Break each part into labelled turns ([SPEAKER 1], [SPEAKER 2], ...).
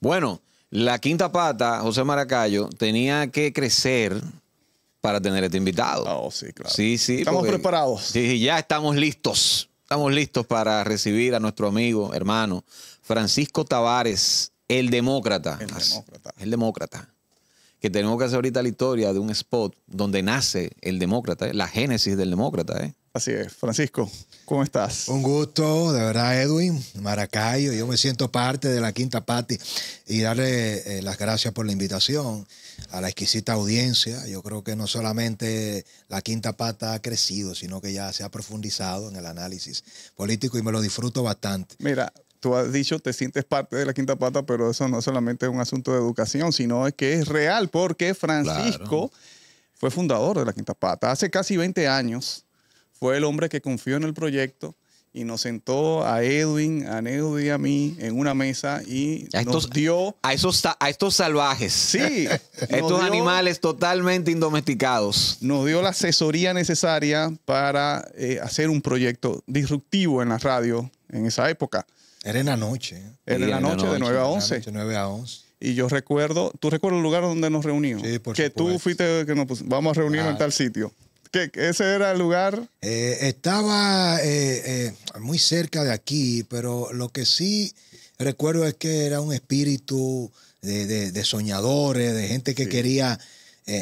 [SPEAKER 1] Bueno, la quinta pata, José Maracayo, tenía que crecer para tener este invitado. Oh, sí, claro. Sí, sí. Estamos preparados. Sí, ya estamos listos. Estamos listos para recibir a nuestro amigo, hermano, Francisco Tavares, el demócrata. El demócrata. El demócrata. Que tenemos que hacer ahorita la historia de un spot donde nace el demócrata, eh, la génesis del demócrata. ¿eh? Así es,
[SPEAKER 2] Francisco, ¿cómo
[SPEAKER 3] estás? Un gusto, de verdad, Edwin, Maracayo. Yo me siento parte de la Quinta Pata. y darle eh, las gracias por la invitación a la exquisita audiencia. Yo creo que no solamente la Quinta Pata ha crecido, sino que ya se ha profundizado en el análisis político y me lo disfruto bastante.
[SPEAKER 2] Mira, tú has dicho, te sientes parte de la Quinta Pata, pero eso no solamente es un asunto de educación, sino es que es real, porque Francisco fue fundador de la Quinta Pata hace casi 20 años fue el hombre que confió en el proyecto y nos sentó a Edwin, a Nedo y a mí en una mesa y nos dio...
[SPEAKER 1] A a estos salvajes.
[SPEAKER 2] Sí. estos animales totalmente indomesticados. Nos dio la asesoría necesaria para eh, hacer un proyecto disruptivo en la radio en esa época. Era
[SPEAKER 3] en la noche.
[SPEAKER 2] Era en la noche, de 9 a 11. 9 11. Y yo recuerdo, ¿tú recuerdas el lugar donde nos reunimos? Sí, por Que tú fuiste, que nos vamos a reunirnos ah. en tal sitio.
[SPEAKER 3] ¿Ese era el lugar? Eh, estaba eh, eh, muy cerca de aquí, pero lo que sí recuerdo es que era un espíritu de, soñadores, de gente que quería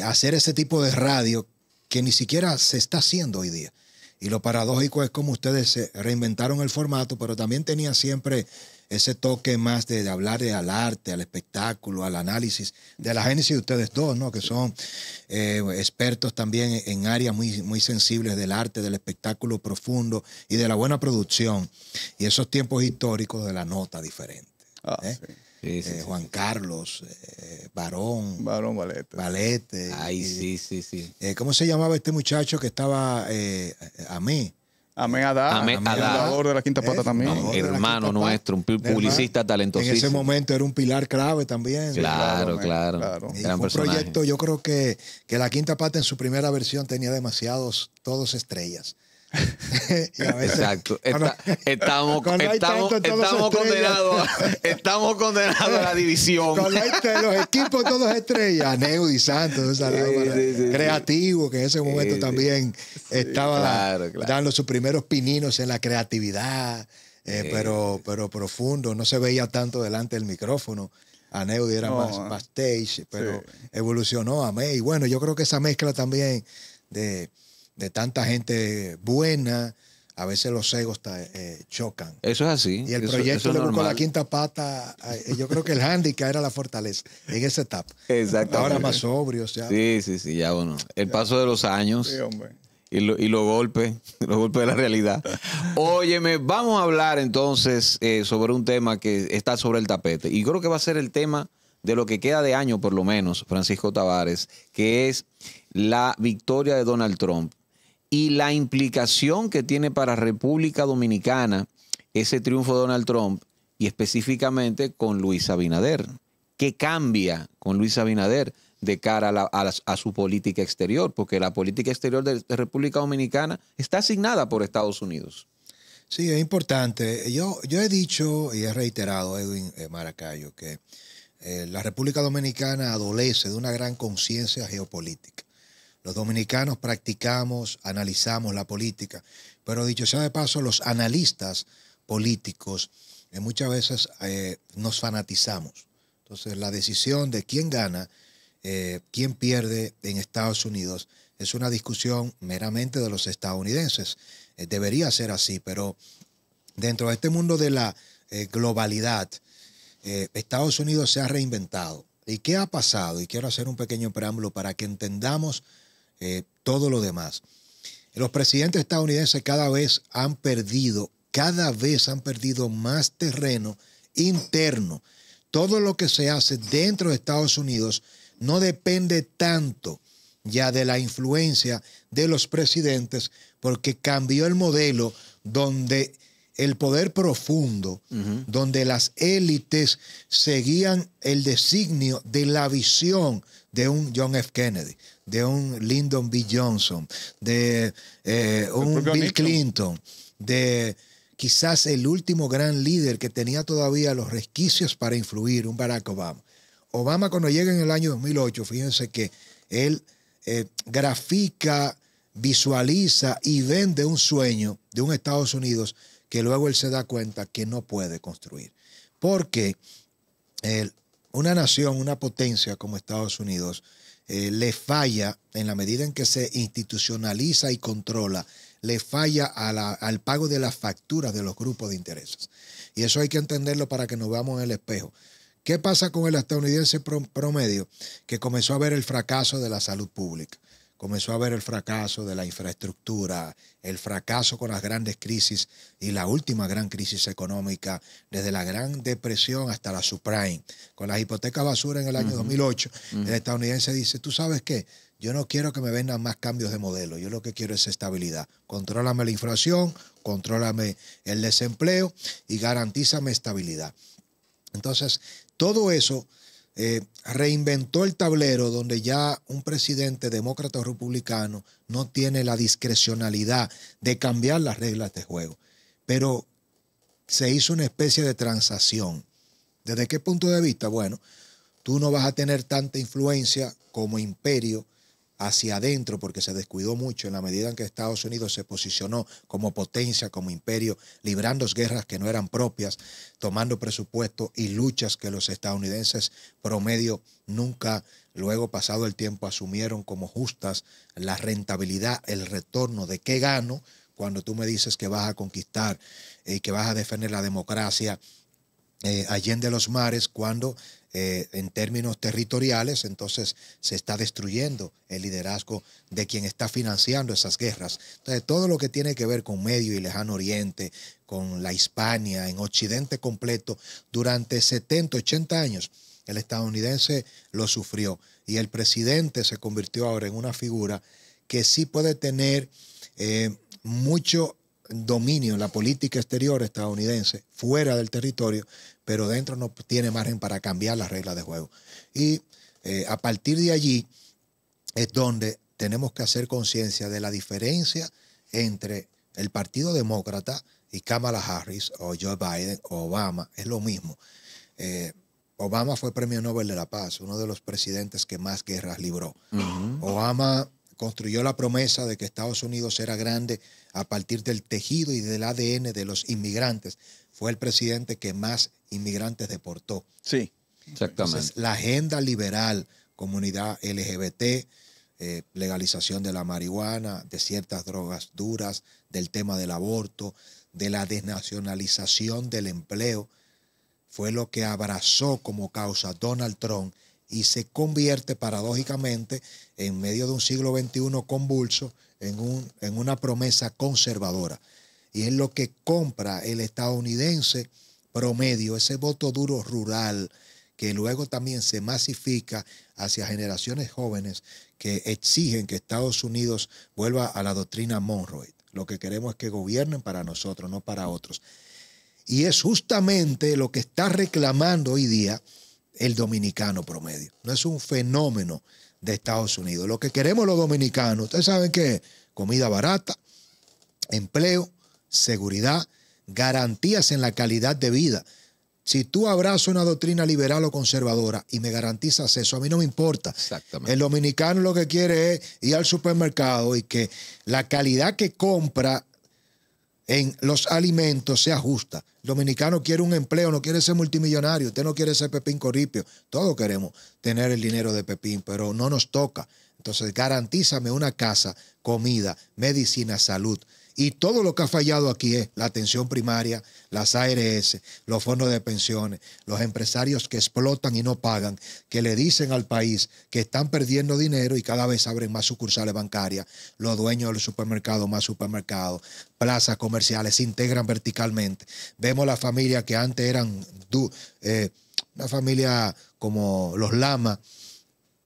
[SPEAKER 3] hacer ese tipo de radio que ni siquiera se está haciendo hoy día. Y lo paradójico es como ustedes se reinventaron el formato, pero también tenían siempre ese toque más de, hablar al arte, al espectáculo, al análisis, de la génesis de ustedes dos, ¿no? que son eh, expertos también en áreas muy, muy sensibles del arte, del espectáculo profundo y de la buena producción, y esos tiempos históricos de la nota diferente. Ah, ¿eh? eh, Juan Carlos, Barón. Barón Valete. Valete. Ay, sí, sí, sí. ¿Cómo se llamaba este muchacho que estaba a mí? Amén a Adá. Amén Adá. de la quinta pata también. hermano nuestro,
[SPEAKER 1] un publicista talentosísimo. En ese
[SPEAKER 3] momento era un pilar clave también. Claro,
[SPEAKER 1] claro. un proyecto,
[SPEAKER 3] yo creo que, que la quinta pata en su primera versión tenía demasiados, todos estrellas. Exacto. estamos, estamos, condenados, estamos condenados a la división. los equipos todos estrellas, Neudi Santos, creativo, que en ese momento también estaba dando sus primeros pininos en la creatividad, eh, pero, pero profundo, no se veía tanto delante del micrófono. A Neudi era eh. más, stage, pero evolucionó a Y Bueno, yo creo que esa mezcla también de de tanta gente buena, a veces los egos eh, chocan.
[SPEAKER 1] Eso es así. Y el proyecto eso le la
[SPEAKER 3] quinta pata. Eh, yo creo que el handicap era la fortaleza en esa etapa. Exactamente. Ahora más o sea.
[SPEAKER 1] Sí, sí, sí, ya bueno. El paso de los años. Y, los golpes, los golpes de la realidad. Óyeme, vamos a hablar entonces eh, sobre un tema que está sobre el tapete. Y creo que va a ser el tema de lo que queda de año, por lo menos, Francisco Tavares, que es la victoria de Donald Trump y la implicación que tiene para República Dominicana ese triunfo de Donald Trump y específicamente con Luis Abinader. ¿Qué cambia con Luis Abinader de cara a, su política exterior? Porque la política exterior de, República Dominicana está asignada por Estados Unidos.
[SPEAKER 3] Sí, es importante. Yo, yo he dicho y he reiterado, Edwin eh, Maracayo, que eh, la República Dominicana adolece de una gran conciencia geopolítica. Los dominicanos practicamos, analizamos la política, pero dicho sea de paso, los analistas políticos eh, muchas veces eh, nos fanatizamos. Entonces, la decisión de quién gana, eh, quién pierde en Estados Unidos es una discusión meramente de los estadounidenses. debería ser así, pero dentro de este mundo de la globalidad, Estados Unidos se ha reinventado. ¿Y qué ha pasado? Y quiero hacer un pequeño preámbulo para que entendamos eh, todo lo demás. Los presidentes estadounidenses cada vez han perdido, cada vez han perdido más terreno interno. Todo lo que se hace dentro de Estados Unidos no depende tanto ya de la influencia de los presidentes porque cambió el modelo donde el poder profundo, donde las élites seguían el designio de la visión de un John F. Kennedy, de un Lyndon B. Johnson, de eh, un Bill Clinton, de quizás el último gran líder que tenía todavía los resquicios para influir, un Barack Obama. Obama cuando llega en el año 2008, fíjense que él eh, grafica, visualiza y vende un sueño de un Estados Unidos que luego él se da cuenta que no puede construir. Porque una nación, una potencia como Estados Unidos, eh, le falla en la medida en que se institucionaliza y controla, le falla al pago de las facturas de los grupos de intereses. Y eso hay que entenderlo para que nos veamos en el espejo. ¿Qué pasa con el estadounidense promedio que comenzó a ver el fracaso de la salud pública? comenzó a ver el fracaso de la infraestructura, el fracaso con las grandes crisis y la última gran crisis económica, desde la Gran Depresión hasta la subprime, con las hipotecas basura en el año 2008, el estadounidense dice, ¿tú sabes qué? Yo no quiero que me vendan más cambios de modelo, yo lo que quiero es estabilidad. Contrólame la inflación, contrólame el desempleo y garantízame estabilidad. Entonces, todo eso eh, reinventó el tablero donde ya un presidente demócrata o republicano no tiene la discrecionalidad de cambiar las reglas de juego. Pero se hizo una especie de transacción. ¿Desde qué punto de vista? Bueno, tú no vas a tener tanta influencia como imperio hacia adentro porque se descuidó mucho en la medida en que Estados Unidos se posicionó como potencia, como imperio, librando guerras que no eran propias, tomando presupuesto y luchas que los estadounidenses promedio nunca luego pasado el tiempo asumieron como justas la rentabilidad, el retorno de qué gano cuando tú me dices que vas a conquistar y eh, que vas a defender la democracia eh, allende los mares cuando eh, en términos territoriales, entonces se está destruyendo el liderazgo de quien está financiando esas guerras. Entonces, todo lo que tiene que ver con Medio y Lejano Oriente, con la Hispania, en Occidente completo, durante 70, 80 años, el estadounidense lo sufrió y el presidente se convirtió ahora en una figura que sí puede tener eh, mucho dominio en la política exterior estadounidense fuera del territorio, pero dentro no tiene margen para cambiar las reglas de juego. Y eh, a partir de allí es donde tenemos que hacer conciencia de la diferencia entre el Partido Demócrata y Kamala Harris o Joe Biden o Obama. Es lo mismo. Eh, Obama fue premio Nobel de la Paz, uno de los presidentes que más guerras libró. Obama construyó la promesa de que Estados Unidos era grande a partir del tejido y del ADN de los inmigrantes. Fue el presidente que más inmigrantes deportó. Sí,
[SPEAKER 1] exactamente. la
[SPEAKER 3] agenda liberal, comunidad LGBT, eh, legalización de la marihuana, de ciertas drogas duras, del tema del aborto, de la desnacionalización del empleo, fue lo que abrazó como causa Donald Trump y se convierte paradójicamente en medio de un siglo XXI convulso en, un, en una promesa conservadora. Y es lo que compra el estadounidense promedio, ese voto duro rural que luego también se masifica hacia generaciones jóvenes que exigen que Estados Unidos vuelva a la doctrina Monroe. Lo que queremos es que gobiernen para nosotros, no para otros. Y es justamente lo que está reclamando hoy día el dominicano promedio. No es un fenómeno de Estados Unidos. Lo que queremos los dominicanos, ustedes saben que comida barata, empleo, seguridad, garantías en la calidad de vida. Si tú abrazas una doctrina liberal o conservadora y me garantizas eso, a mí no me importa. Exactamente. El dominicano lo que quiere es ir al supermercado y que la calidad que compra en los alimentos se ajusta. El dominicano quiere un empleo, no quiere ser multimillonario, usted no quiere ser Pepín Corripio. Todos queremos tener el dinero de Pepín, pero no nos toca. Entonces, garantízame una casa, comida, medicina, salud. Y todo lo que ha fallado aquí es la atención primaria, las ARS, los fondos de pensiones, los empresarios que explotan y no pagan, que le dicen al país que están perdiendo dinero y cada vez abren más sucursales bancarias, los dueños del supermercado, más supermercados, plazas comerciales, se integran verticalmente. Vemos la familia que antes eran eh, una familia como los lamas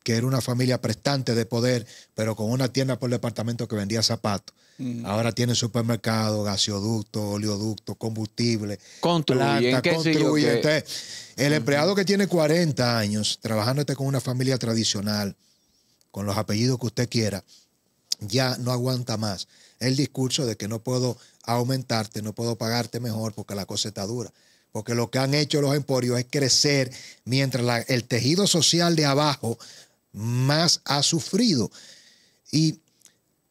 [SPEAKER 3] que era una familia prestante de poder, pero con una tienda por departamento que vendía zapatos. Mm. Ahora tiene supermercado, gasoducto, oleoducto, combustible, construye. el empleado que tiene 40 años, trabajándote con una familia tradicional, con los apellidos que usted quiera, ya no aguanta más el discurso de que no puedo aumentarte, no puedo pagarte mejor porque la cosa está dura. Porque lo que han hecho los emporios es crecer mientras el tejido social de abajo más ha sufrido. Y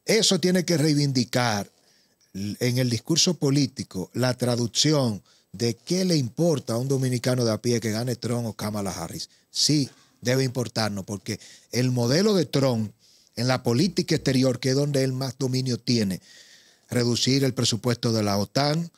[SPEAKER 3] eso tiene que reivindicar en el discurso político la traducción de qué le importa a un dominicano de a pie que gane Trump o Kamala Harris. Sí, debe importarnos porque el modelo de Trump en la política exterior, que es donde él más dominio tiene, reducir el presupuesto de la OTAN,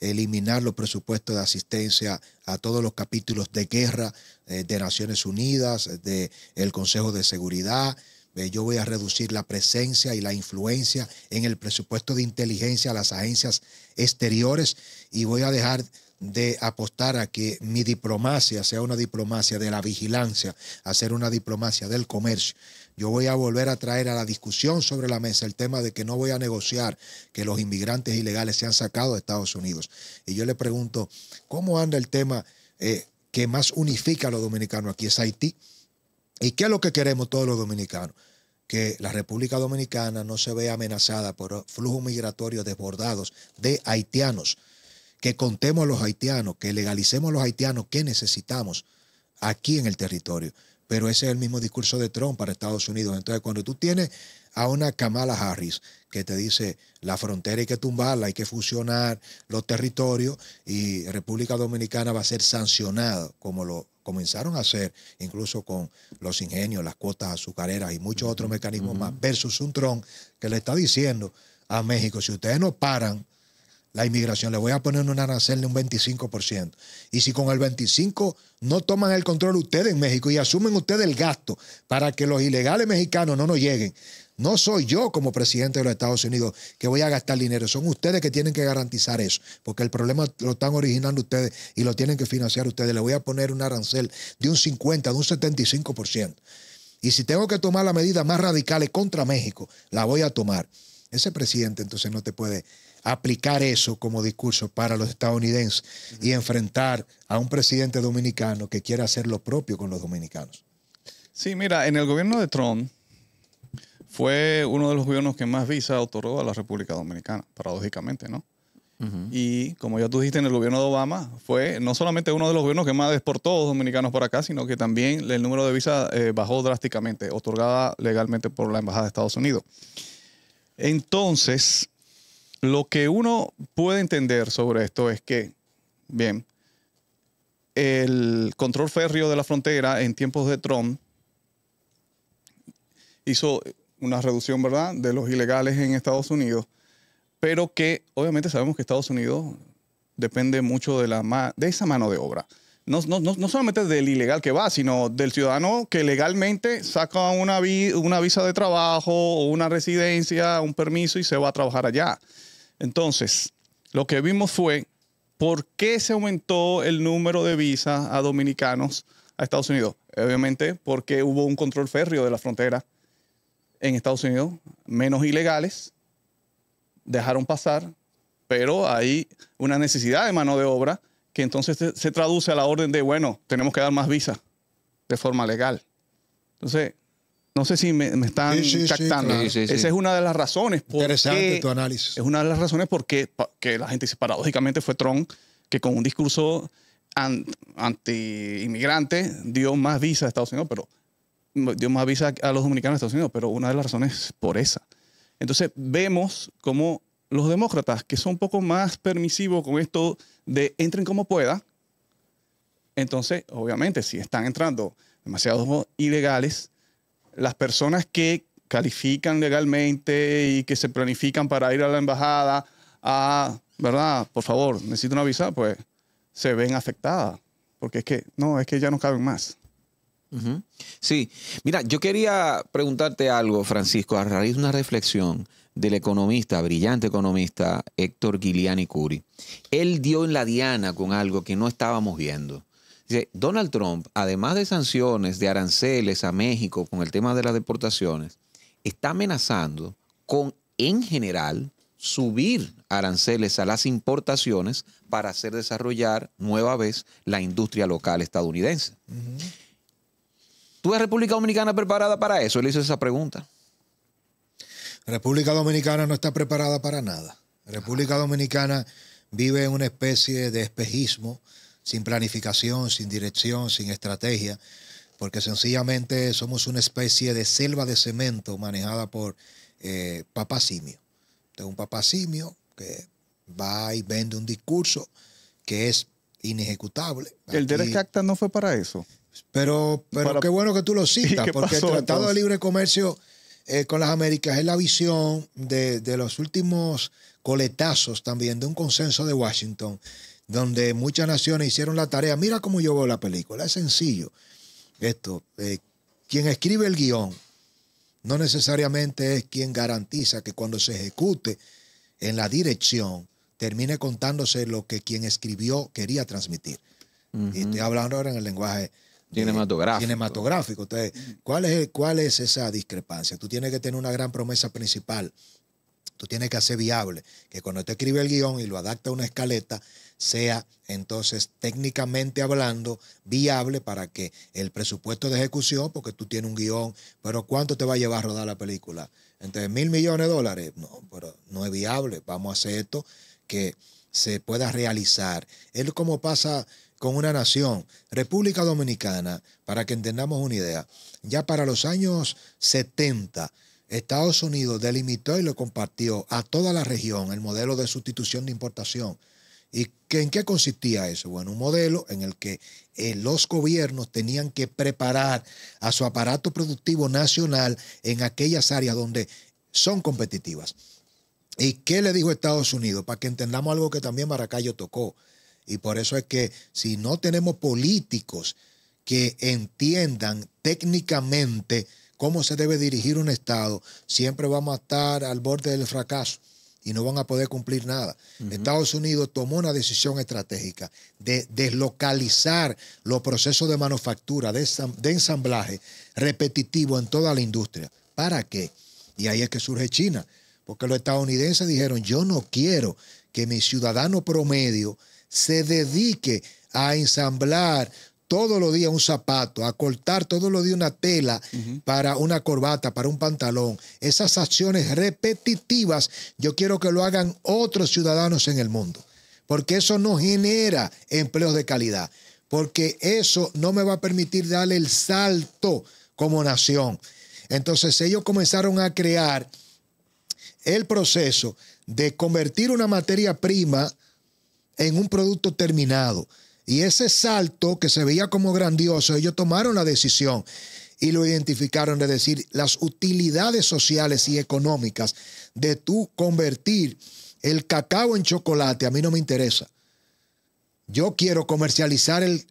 [SPEAKER 3] eliminar los presupuestos de asistencia a todos los capítulos de guerra eh, de Naciones Unidas, del Consejo de Seguridad. Eh, yo voy a reducir la presencia y la influencia en el presupuesto de inteligencia a las agencias exteriores y voy a dejar de apostar a que mi diplomacia sea una diplomacia de la vigilancia, hacer una diplomacia del comercio. Yo voy a volver a traer a la discusión sobre la mesa el tema de que no voy a negociar que los inmigrantes ilegales sean sacados de Estados Unidos. Y yo le pregunto, ¿cómo anda el tema eh, que más unifica a los dominicanos aquí? Es Haití. ¿Y qué es lo que queremos todos los dominicanos? que la República Dominicana no se vea amenazada por flujos migratorios desbordados de haitianos que contemos a los haitianos, que legalicemos a los haitianos que necesitamos aquí en el territorio. Pero ese es el mismo discurso de Trump para Estados Unidos. Entonces, cuando tú tienes a una Kamala Harris que te dice la frontera hay que tumbarla, hay que fusionar los territorios y República Dominicana va a ser sancionada como lo comenzaron a hacer incluso con los ingenios, las cuotas azucareras y muchos otros mecanismos más versus un Trump que le está diciendo a México, si ustedes no paran la inmigración. Le voy a poner un arancel de un 25%. Y si con el 25% no toman el control ustedes en México y asumen ustedes el gasto para que los ilegales mexicanos no nos lleguen, no soy yo como presidente de los Estados Unidos que voy a gastar dinero, son ustedes que tienen que garantizar eso, porque el problema lo están originando ustedes y lo tienen que financiar ustedes. Le voy a poner un arancel de un 50, de un 75%. Y si tengo que tomar las medidas más radicales contra México, la voy a tomar. Ese presidente entonces no te puede aplicar eso como discurso para los estadounidenses y enfrentar a un presidente dominicano que quiera hacer lo propio con los dominicanos.
[SPEAKER 2] Sí, mira, en el gobierno de Trump fue uno de los gobiernos que más visa otorgó a la República Dominicana, paradójicamente, ¿no? Y como ya tú dijiste, en el gobierno de Obama fue no solamente uno de los gobiernos que más exportó a los dominicanos para acá, sino que también el número de visas eh, bajó drásticamente, otorgada legalmente por la Embajada de Estados Unidos. Entonces, lo que uno puede entender sobre esto es que, bien, el control férreo de la frontera en tiempos de Trump hizo una reducción, ¿verdad?, de los ilegales en Estados Unidos, pero que obviamente sabemos que Estados Unidos depende mucho de, la de esa mano de obra. No, solamente del ilegal que va, sino del ciudadano que legalmente saca una, una visa de trabajo o una residencia, un permiso y se va a trabajar allá. Entonces, lo que vimos fue por qué se aumentó el número de visas a dominicanos a Estados Unidos. Obviamente porque hubo un control férreo de la frontera en Estados Unidos, menos ilegales, dejaron pasar, pero hay una necesidad de mano de obra que entonces se traduce a la orden de, bueno, tenemos que dar más visas de forma legal. Entonces, no sé si me, están captando. Esa es una de las razones. Por Interesante tu análisis. Es una de las razones por qué la gente dice, paradójicamente fue Trump que con un discurso anti-inmigrante dio más visa a Estados Unidos, pero dio más visa a los dominicanos de Estados Unidos, pero una de las razones es por esa. Entonces vemos cómo los demócratas, que son un poco más permisivos con esto de entren como pueda. entonces obviamente si están entrando demasiados ilegales, las personas que califican legalmente y que se planifican para ir a la embajada a, ¿verdad? Por favor, necesito una visa, pues se ven afectadas. Porque es que, no, es que ya no caben más. Sí,
[SPEAKER 1] mira, yo quería preguntarte algo, Francisco, a raíz de una reflexión del economista, brillante economista, Héctor Guiliani Curi. Él dio en la diana con algo que no estábamos viendo. Donald Trump, además de sanciones, de aranceles a México con el tema de las deportaciones, está amenazando con, en general, subir aranceles a las importaciones para hacer desarrollar nueva vez la industria local estadounidense. ¿Tú ves República
[SPEAKER 3] Dominicana preparada
[SPEAKER 1] para eso? Él hizo
[SPEAKER 3] esa pregunta. República Dominicana no está preparada para nada. República ah. Dominicana vive en una especie de espejismo sin planificación, sin dirección, sin estrategia, porque sencillamente somos una especie de selva de cemento manejada por eh, un papá que va y vende un discurso que es inejecutable. El Aquí, Acta no fue para eso. Pero, pero qué bueno que tú lo citas, porque el Tratado de Libre Comercio eh, con las Américas es la visión de, de los últimos coletazos también de un consenso de Washington donde muchas naciones hicieron la tarea. Mira cómo yo veo la película, es sencillo. Esto, eh, quien escribe el guión no necesariamente es quien garantiza que cuando se ejecute en la dirección termine contándose lo que quien escribió quería transmitir. Y estoy hablando ahora en el lenguaje
[SPEAKER 1] cinematográfico.
[SPEAKER 3] cinematográfico. es, ¿cuál es esa discrepancia? Tú tienes que tener una gran promesa principal Tú tienes que hacer viable que cuando te escribe el guión y lo adapta a una escaleta, sea entonces técnicamente hablando viable para que el presupuesto de ejecución, porque tú tienes un guión, pero ¿cuánto te va a llevar a rodar la película? entre mil millones de dólares, no, pero no es viable. Vamos a hacer esto que se pueda realizar. Es como pasa con una nación, República Dominicana, para que entendamos una idea. Ya para los años 70, Estados Unidos delimitó y lo compartió a toda la región el modelo de sustitución de importación. ¿Y en qué consistía eso? Bueno, un modelo en el que eh, los gobiernos tenían que preparar a su aparato productivo nacional en aquellas áreas donde son competitivas. ¿Y qué le dijo Estados Unidos? Para que entendamos algo que también Maracayo tocó. Y por eso es que si no tenemos políticos que entiendan técnicamente, cómo se debe dirigir un Estado, siempre vamos a estar al borde del fracaso y no van a poder cumplir nada. Estados Unidos tomó una decisión estratégica de deslocalizar los procesos de manufactura, de, ensamblaje repetitivo en toda la industria. ¿Para qué? Y ahí es que surge China, porque los estadounidenses dijeron, yo no quiero que mi ciudadano promedio se dedique a ensamblar todos los días un zapato, a cortar todos los días una tela para una corbata, para un pantalón. Esas acciones repetitivas yo quiero que lo hagan otros ciudadanos en el mundo, porque eso no genera empleos de calidad, porque eso no me va a permitir darle el salto como nación. Entonces ellos comenzaron a crear el proceso de convertir una materia prima en un producto terminado y ese salto que se veía como grandioso, ellos tomaron la decisión y lo identificaron de decir las utilidades sociales y económicas de tú convertir el cacao en chocolate, a mí no me interesa. Yo quiero comercializar el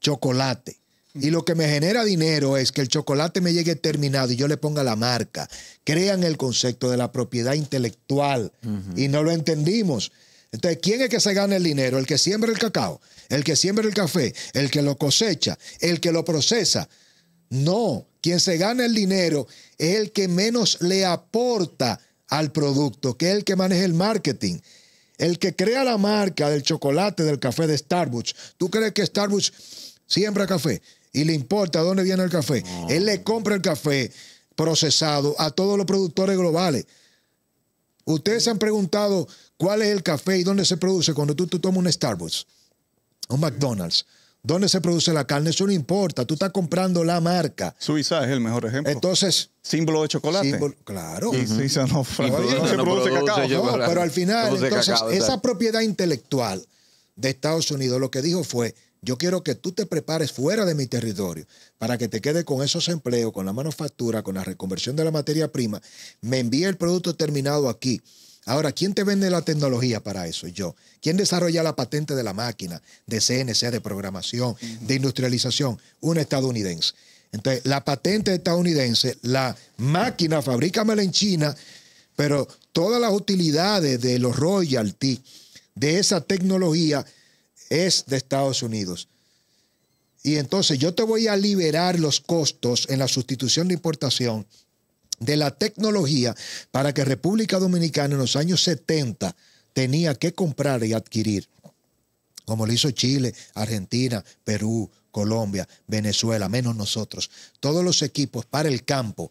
[SPEAKER 3] chocolate. Y lo que me genera dinero es que el chocolate me llegue terminado y yo le ponga la marca. Crean el concepto de la propiedad intelectual y no lo entendimos. Entonces, ¿quién es que se gana el dinero? El que siembra el cacao, el que siembra el café, el que lo cosecha, el que lo procesa. No, quien se gana el dinero es el que menos le aporta al producto, que es el que maneja el marketing. El que crea la marca del chocolate, del café de Starbucks. ¿Tú crees que Starbucks siembra café y le importa dónde viene el café? Él le compra el café procesado a todos los productores globales. Ustedes se han preguntado cuál es el café y dónde se produce cuando tú, tú tomas un Starbucks, un McDonald's. ¿Dónde se produce la carne? Eso no importa. Tú estás comprando la marca. Suiza es el mejor ejemplo. Entonces. Símbolo de chocolate. claro. Y Suiza no, se produce, cacao. pero al final, entonces, esa propiedad intelectual de Estados Unidos lo que dijo fue: yo quiero que tú te prepares fuera de mi territorio para que te quede con esos empleos, con la manufactura, con la reconversión de la materia prima. Me envíe el producto terminado aquí. Ahora, ¿quién te vende la tecnología para eso? Yo. ¿Quién desarrolla la patente de la máquina, de CNC, de programación, de industrialización? Un estadounidense. Entonces, la patente estadounidense, la máquina, fabrícamela en China, pero todas las utilidades de los royalty de esa tecnología es de Estados Unidos. Y entonces yo te voy a liberar los costos en la sustitución de importación de la tecnología para que República Dominicana en los años 70 tenía que comprar y adquirir, como lo hizo Chile, Argentina, Perú, Colombia, Venezuela, menos nosotros, todos los equipos para el campo,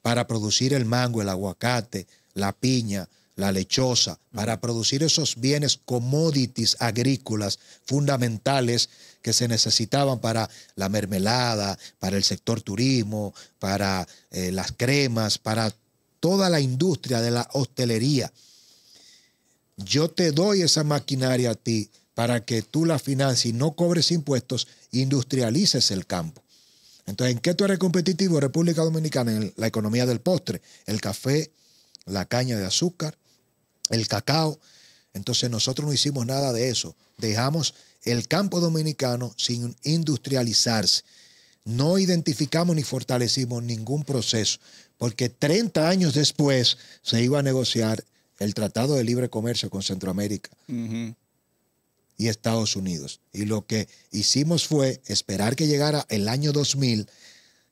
[SPEAKER 3] para producir el mango, el aguacate, la piña, la lechosa, para producir esos bienes commodities agrícolas fundamentales que se necesitaban para la mermelada, para el sector turismo, para eh, las cremas, para toda la industria de la hostelería. Yo te doy esa maquinaria a ti para que tú la financies, no cobres impuestos, industrialices el campo. Entonces, ¿en qué tú eres competitivo, República Dominicana? En la economía del postre, el café, la caña de azúcar, el cacao. Entonces nosotros no hicimos nada de eso. Dejamos el campo dominicano sin industrializarse. No identificamos ni fortalecimos ningún proceso, porque 30 años después se iba a negociar el Tratado de Libre Comercio con Centroamérica y Estados Unidos. Y lo que hicimos fue esperar que llegara el año 2000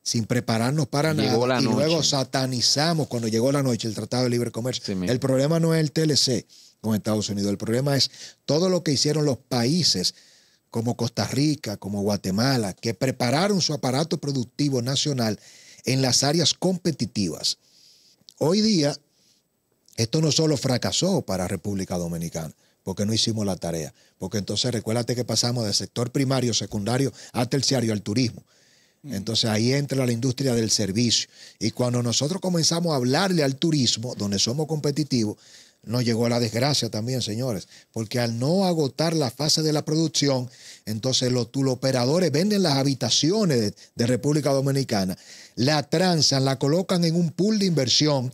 [SPEAKER 3] sin prepararnos para nada. y luego satanizamos cuando llegó la noche el Tratado de Libre Comercio. el problema no es el TLC con Estados Unidos, el problema es todo lo que hicieron los países como Costa Rica, como Guatemala, que prepararon su aparato productivo nacional en las áreas competitivas. Hoy día, esto no solo fracasó para República Dominicana, porque no hicimos la tarea, porque entonces recuérdate que pasamos del sector primario, secundario a terciario al turismo Mm. Entonces ahí entra la industria del servicio. Y cuando nosotros comenzamos a hablarle al turismo, donde somos competitivos, nos llegó la desgracia también, señores, porque al no agotar la fase de la producción, entonces los operadores venden las habitaciones de, República Dominicana, la transan, la colocan en un pool de inversión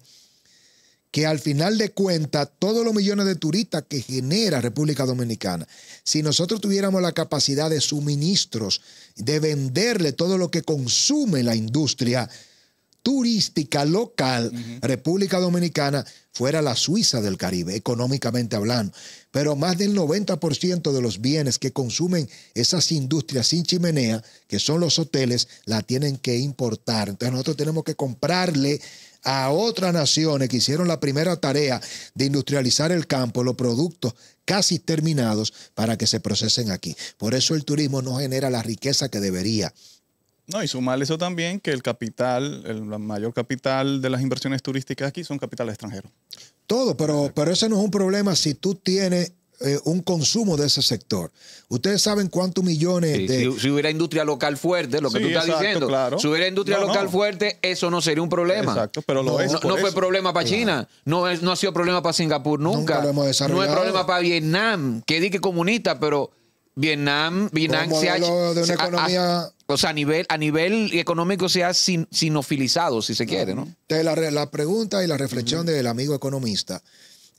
[SPEAKER 3] que al final de cuentas todos los millones de turistas que genera República Dominicana, si nosotros tuviéramos la capacidad de suministros, de venderle todo lo que consume la industria turística local, República Dominicana fuera la Suiza del Caribe, económicamente hablando. Pero más del 90% de los bienes que consumen esas industrias sin chimenea, que son los hoteles, la tienen que importar. Entonces nosotros tenemos que comprarle a otras naciones que hicieron la primera tarea de industrializar el campo, los productos casi terminados para que se procesen aquí. Por eso el turismo no genera la riqueza que debería.
[SPEAKER 2] No, y sumar eso también que el capital, el, mayor capital de las inversiones turísticas aquí son capitales extranjeros.
[SPEAKER 3] Todo, pero, pero ese no es un problema si tú tienes eh, un consumo de ese sector. Ustedes saben cuántos millones de...
[SPEAKER 1] Si, hubiera industria local fuerte, lo que tú estás diciendo, si hubiera industria local fuerte, eso no sería un problema. Exacto, pero no, No, fue problema para China, no, no ha sido problema para Singapur
[SPEAKER 3] nunca. No es problema
[SPEAKER 1] para Vietnam, que di que comunista, pero Vietnam, Vietnam se ha... o sea, a nivel, a nivel económico se ha sin, sinofilizado, si se quiere, ¿no?
[SPEAKER 3] la, pregunta y la reflexión del amigo economista,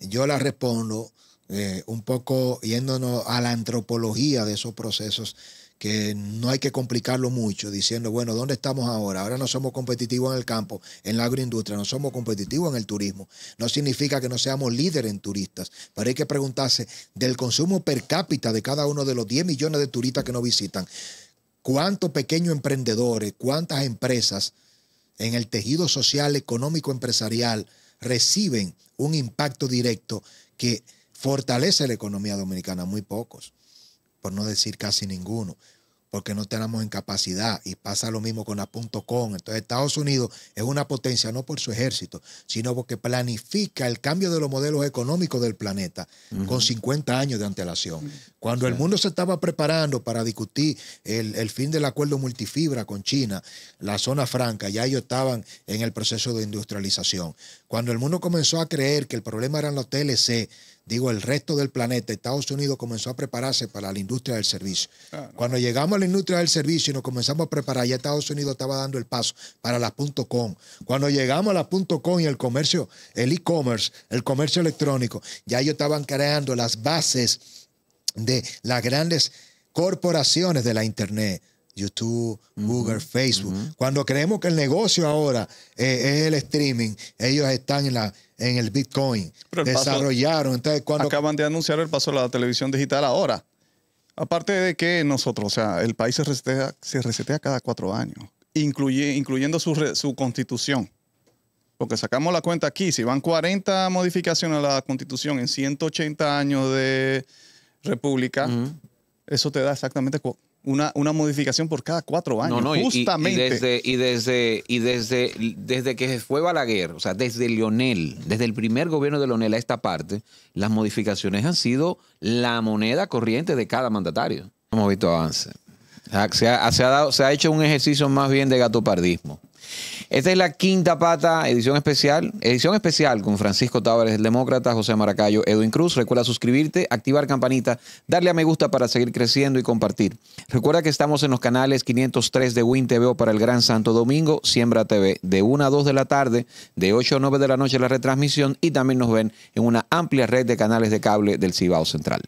[SPEAKER 3] yo la respondo eh, un poco yéndonos a la antropología de esos procesos que no hay que complicarlo mucho, diciendo, bueno, ¿dónde estamos ahora? Ahora no somos competitivos en el campo, en la agroindustria, no somos competitivos en el turismo. No significa que no seamos líderes en turistas, pero hay que preguntarse del consumo per cápita de cada uno de los 10 millones de turistas que nos visitan, ¿cuántos pequeños emprendedores, cuántas empresas en el tejido social, económico, empresarial reciben un impacto directo que fortalece la economía dominicana, muy pocos, por no decir casi ninguno, porque no tenemos capacidad y pasa lo mismo con la punto .com. Entonces Estados Unidos es una potencia no por su ejército, sino porque planifica el cambio de los modelos económicos del planeta con 50 años de antelación. Cuando el mundo se estaba preparando para discutir el, el, fin del acuerdo multifibra con China, la zona franca, ya ellos estaban en el proceso de industrialización. Cuando el mundo comenzó a creer que el problema eran los TLC, digo, el resto del planeta, Estados Unidos comenzó a prepararse para la industria del servicio. Cuando llegamos a la industria del servicio y nos comenzamos a preparar, ya Estados Unidos estaba dando el paso para la .com. Cuando llegamos a la .com y el comercio, el e-commerce, el comercio electrónico, ya ellos estaban creando las bases de las grandes corporaciones de la Internet. YouTube, Google, Facebook. Cuando creemos que el negocio ahora eh, es el streaming, ellos están en la en el Bitcoin. Desarrollaron. Acaban
[SPEAKER 2] de anunciar el paso a la televisión digital ahora. Aparte de que nosotros, o sea, el país se resetea, se resetea cada cuatro años, incluye, incluyendo su, constitución. Porque sacamos la cuenta aquí, si van 40 modificaciones a la constitución en 180 años de república, eso te da exactamente una, una modificación por cada cuatro años. justamente. Y, desde,
[SPEAKER 1] y, desde, y desde, desde que fue Balaguer, o sea, desde Lionel, desde el primer gobierno de Lionel a esta parte, las modificaciones han sido la moneda corriente de cada mandatario. Hemos visto avance. se ha, dado, se ha hecho un ejercicio más bien de gatopardismo. Esta es la quinta pata, edición especial. Edición especial con Francisco Tavares, el Demócrata, José Maracayo, Edwin Cruz. Recuerda suscribirte, activar campanita, darle a me gusta para seguir creciendo y compartir. Recuerda que estamos en los canales 503 de Win TV para el Gran Santo Domingo, Siembra TV, de 1 a 2 de la tarde, de 8 a 9 de la noche la retransmisión y también nos ven en una amplia red de canales de cable del Cibao Central.